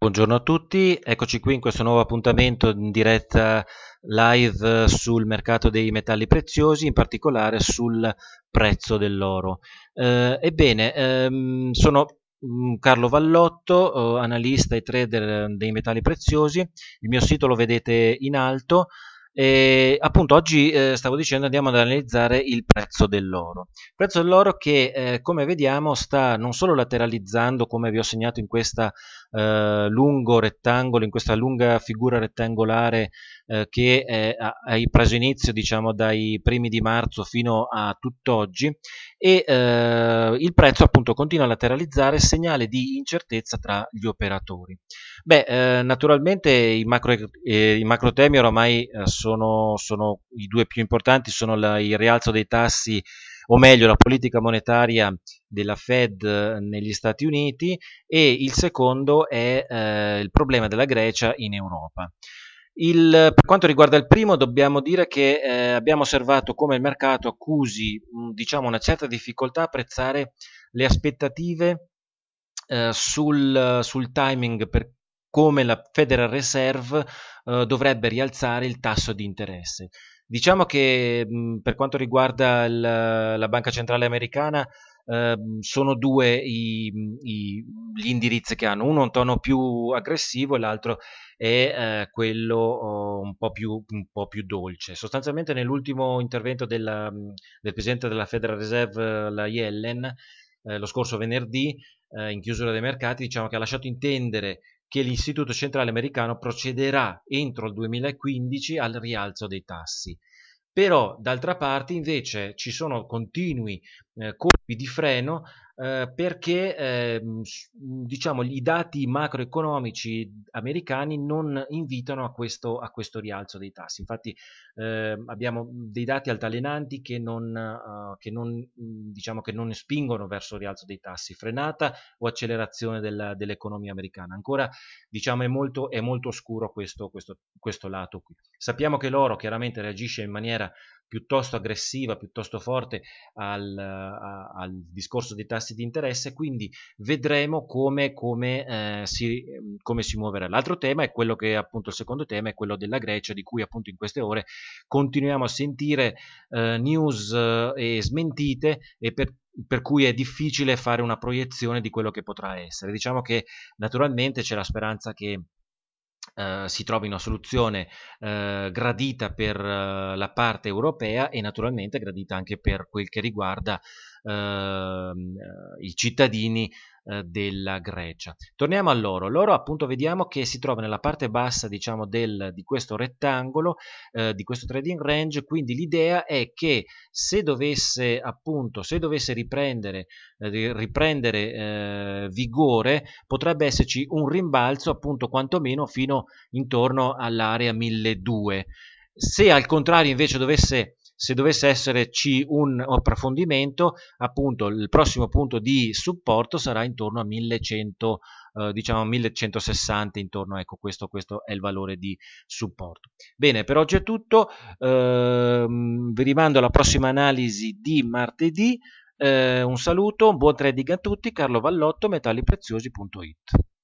Buongiorno a tutti, eccoci qui in questo nuovo appuntamento in diretta live sul mercato dei metalli preziosi, in particolare sul prezzo dell'oro. Eh, ebbene, ehm, sono mm, Carlo Vallotto, eh, analista e trader eh, dei metalli preziosi, il mio sito lo vedete in alto, e, appunto oggi eh, stavo dicendo andiamo ad analizzare il prezzo dell'oro. Il prezzo dell'oro che eh, come vediamo sta non solo lateralizzando come vi ho segnato in questo eh, lungo rettangolo, in questa lunga figura rettangolare eh, che eh, hai preso inizio diciamo, dai primi di marzo fino a tutt'oggi e eh, il prezzo appunto continua a lateralizzare, segnale di incertezza tra gli operatori. Beh, eh, naturalmente i macro, eh, i macro, temi oramai sono, sono, i due più importanti, sono la, il rialzo dei tassi o meglio la politica monetaria della Fed negli Stati Uniti e il secondo è eh, il problema della Grecia in Europa. Il, per quanto riguarda il primo, dobbiamo dire che eh, abbiamo osservato come il mercato accusi diciamo, una certa difficoltà a apprezzare le aspettative eh, sul, sul, timing per come la Federal Reserve eh, dovrebbe rialzare il tasso di interesse. Diciamo che mh, per quanto riguarda il, la Banca Centrale Americana Ehm, sono due i, i, gli indirizzi che hanno, uno è un tono più aggressivo e l'altro è eh, quello oh, un, po più, un, po più, dolce. Sostanzialmente nell'ultimo intervento della, del Presidente della Federal Reserve, la Yellen, eh, lo scorso venerdì, eh, in chiusura dei mercati, diciamo che ha lasciato intendere che l'Istituto Centrale Americano procederà entro il 2015 al rialzo dei tassi però d'altra parte invece ci sono continui eh, colpi di freno eh, perché eh, diciamo, i dati macroeconomici americani non invitano a questo, a questo rialzo dei tassi. Infatti eh, abbiamo dei dati altalenanti che non, uh, che, non, diciamo, che non, spingono verso il rialzo dei tassi, frenata o accelerazione del, dell'economia americana. Ancora diciamo, è, molto, è molto oscuro questo, questo, questo lato qui. Sappiamo che l'oro chiaramente reagisce in maniera piuttosto aggressiva, piuttosto forte al, a, al discorso dei tassi di interesse, quindi vedremo come, come, eh, si, come si muoverà. L'altro tema è quello che appunto il secondo tema è quello della Grecia, di cui appunto in queste ore continuiamo a sentire eh, news eh, e smentite e per per cui è difficile fare una proiezione di quello che potrà essere. Diciamo che naturalmente c'è la speranza che eh, si trovi una soluzione uh, gradita per uh, la parte europea e naturalmente gradita anche per quel che riguarda ehm, i cittadini eh, della Grecia. Torniamo a loro. Loro appunto vediamo che si trova nella parte bassa diciamo del, di questo rettangolo, eh, di questo trading range, quindi l'idea è che se dovesse appunto, se dovesse riprendere, eh, riprendere eh, vigore, potrebbe esserci un rimbalzo appunto quantomeno fino intorno all'area 1200 se al contrario invece dovesse se dovesse esserci un approfondimento, appunto il prossimo punto di supporto sarà intorno a 1100, eh, diciamo 1160, intorno, ecco questo, questo, è il valore di supporto. Bene, per oggi è tutto, eh, vi rimando alla prossima analisi di martedì, eh, un saluto, un buon trading a tutti, Carlo Vallotto, metallipreziosi.it.